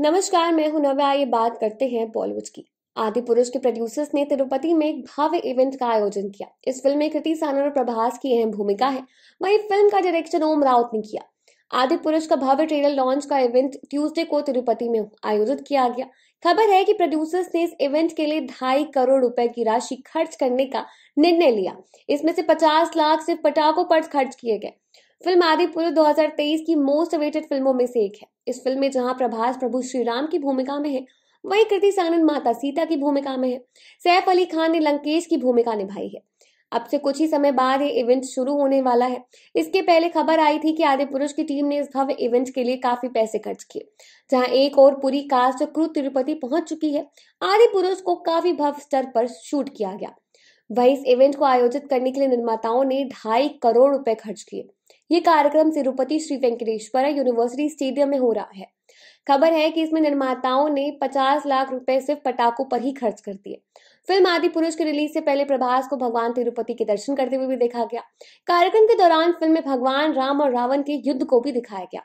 नमस्कार मैं हूं नव्या ये बात करते हैं बॉलीवुड की आदि पुरुष के प्रोड्यूसर्स ने तिरुपति में एक भव्य इवेंट का आयोजन किया इस फिल्म में कृति सानन और प्रभास की अहम भूमिका है वही फिल्म का डायरेक्शन ओम राउत ने किया आदि पुरुष का भव्य ट्रेलर लॉन्च का इवेंट ट्यूसडे को तिरुपति में आयोजित किया गया खबर है कि प्रोड्यूसर्स ने इस इवेंट के लिए ढाई करोड़ रुपए की राशि खर्च करने का निर्णय लिया इसमें से पचास लाख सिर्फ पटाखों पर खर्च किए गए फिल्म आदिपुरुष 2023 की मोस्ट अवेटेड फिल्मों में से एक है इस फिल्म में जहां प्रभास प्रभु श्री राम की भूमिका में है वहीं कृति सानन माता सीता की भूमिका में है सैफ अली खान ने लंकेश की भूमिका निभाई है अब से कुछ ही समय बाद ये इवेंट शुरू होने वाला है इसके पहले खबर आई थी कि आदि पुरुष की टीम ने इस भव्य इवेंट के लिए काफी पैसे खर्च किए जहां एक और पूरी कास्ट क्रू तिरुपति पहुंच चुकी है आदि पुरुष को काफी भव्य स्तर पर शूट किया गया वहीं इस इवेंट को आयोजित करने के लिए निर्माताओं ने ढाई करोड़ रुपए खर्च किए ये कार्यक्रम तिरुपति श्री वेंकटेश्वर यूनिवर्सिटी स्टेडियम में हो रहा है खबर है कि इसमें निर्माताओं ने 50 लाख रुपए सिर्फ पटाखों पर ही खर्च कर दिए फिल्म आदि पुरुष की रिलीज से पहले प्रभास को भगवान तिरुपति के दर्शन करते हुए भी देखा गया कार्यक्रम के दौरान फिल्म में भगवान राम और रावण के युद्ध को भी दिखाया गया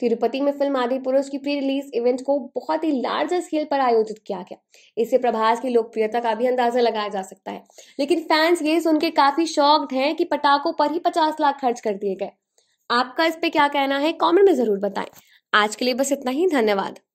तिरुपति में फिल्म आदि पुरुष की प्री रिलीज इवेंट को बहुत ही लार्ज स्केल पर आयोजित किया गया इससे प्रभास की लोकप्रियता का भी अंदाजा लगाया जा सकता है लेकिन फैंस ये सुन के काफी शॉक्ड हैं कि पटाखों पर ही पचास लाख खर्च कर दिए गए आपका इस पे क्या कहना है कॉमेंट में जरूर बताएं आज के लिए बस इतना ही धन्यवाद